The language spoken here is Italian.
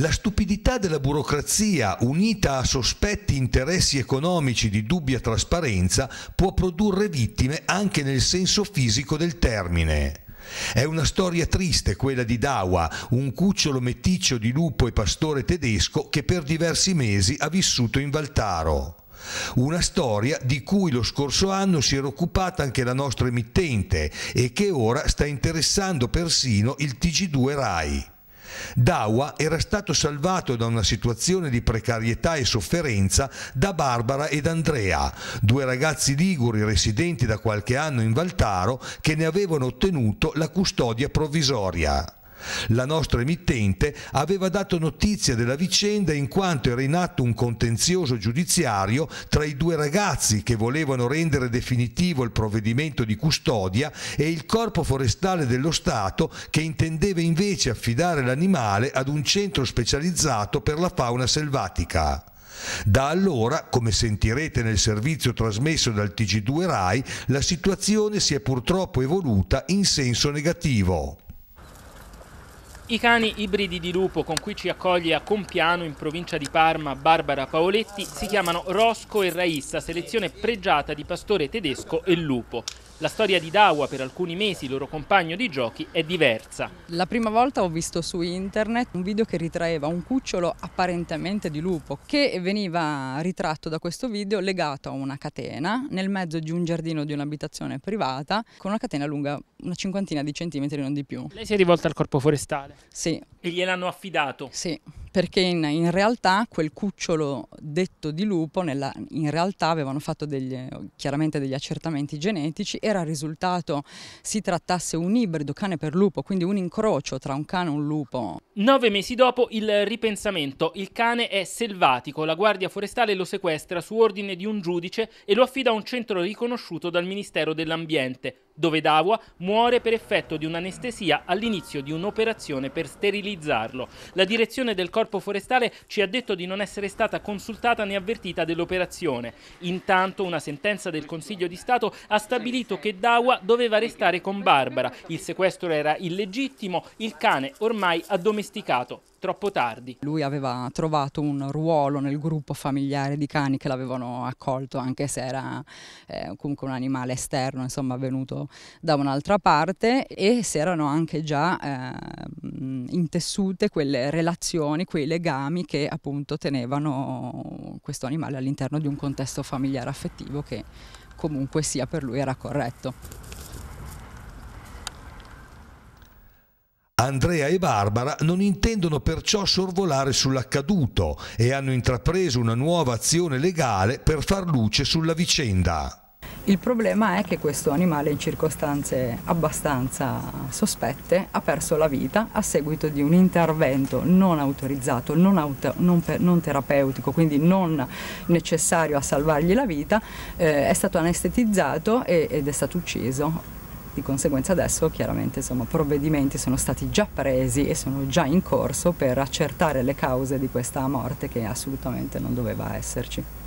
La stupidità della burocrazia, unita a sospetti interessi economici di dubbia trasparenza, può produrre vittime anche nel senso fisico del termine. È una storia triste quella di Dawa, un cucciolo meticcio di lupo e pastore tedesco che per diversi mesi ha vissuto in Valtaro. Una storia di cui lo scorso anno si era occupata anche la nostra emittente e che ora sta interessando persino il TG2 Rai. Dawa era stato salvato da una situazione di precarietà e sofferenza da Barbara ed Andrea, due ragazzi liguri residenti da qualche anno in Valtaro che ne avevano ottenuto la custodia provvisoria. La nostra emittente aveva dato notizia della vicenda in quanto era in atto un contenzioso giudiziario tra i due ragazzi che volevano rendere definitivo il provvedimento di custodia e il corpo forestale dello Stato che intendeva invece affidare l'animale ad un centro specializzato per la fauna selvatica. Da allora, come sentirete nel servizio trasmesso dal Tg2 Rai, la situazione si è purtroppo evoluta in senso negativo. I cani ibridi di lupo con cui ci accoglie a Compiano, in provincia di Parma, Barbara Paoletti, si chiamano Rosco e Raissa, selezione pregiata di pastore tedesco e lupo. La storia di Dawa per alcuni mesi, loro compagno di giochi, è diversa. La prima volta ho visto su internet un video che ritraeva un cucciolo apparentemente di lupo che veniva ritratto da questo video legato a una catena nel mezzo di un giardino di un'abitazione privata con una catena lunga una cinquantina di centimetri, non di più. Lei si è rivolta al corpo forestale? Sì. E gliel'hanno affidato? Sì, perché in, in, realtà quel cucciolo detto di lupo, nella, in realtà avevano fatto degli, chiaramente degli accertamenti genetici, era risultato si trattasse un ibrido cane per lupo, quindi un incrocio tra un cane e un lupo. Nove mesi dopo il ripensamento, il cane è selvatico, la guardia forestale lo sequestra su ordine di un giudice e lo affida a un centro riconosciuto dal Ministero dell'Ambiente dove Dawa muore per effetto di un'anestesia all'inizio di un'operazione per sterilizzarlo. La direzione del corpo forestale ci ha detto di non essere stata consultata né avvertita dell'operazione. Intanto una sentenza del Consiglio di Stato ha stabilito che Dawa doveva restare con Barbara. Il sequestro era illegittimo, il cane ormai addomesticato troppo tardi. Lui aveva trovato un ruolo nel gruppo familiare di cani che l'avevano accolto anche se era eh, comunque un animale esterno, insomma venuto da un'altra parte e si erano anche già eh, intessute quelle relazioni, quei legami che appunto tenevano questo animale all'interno di un contesto familiare affettivo che comunque sia per lui era corretto. Andrea e Barbara non intendono perciò sorvolare sull'accaduto e hanno intrapreso una nuova azione legale per far luce sulla vicenda. Il problema è che questo animale in circostanze abbastanza sospette ha perso la vita a seguito di un intervento non autorizzato, non, auto, non, per, non terapeutico, quindi non necessario a salvargli la vita, eh, è stato anestetizzato e, ed è stato ucciso di conseguenza adesso chiaramente insomma, provvedimenti sono stati già presi e sono già in corso per accertare le cause di questa morte che assolutamente non doveva esserci.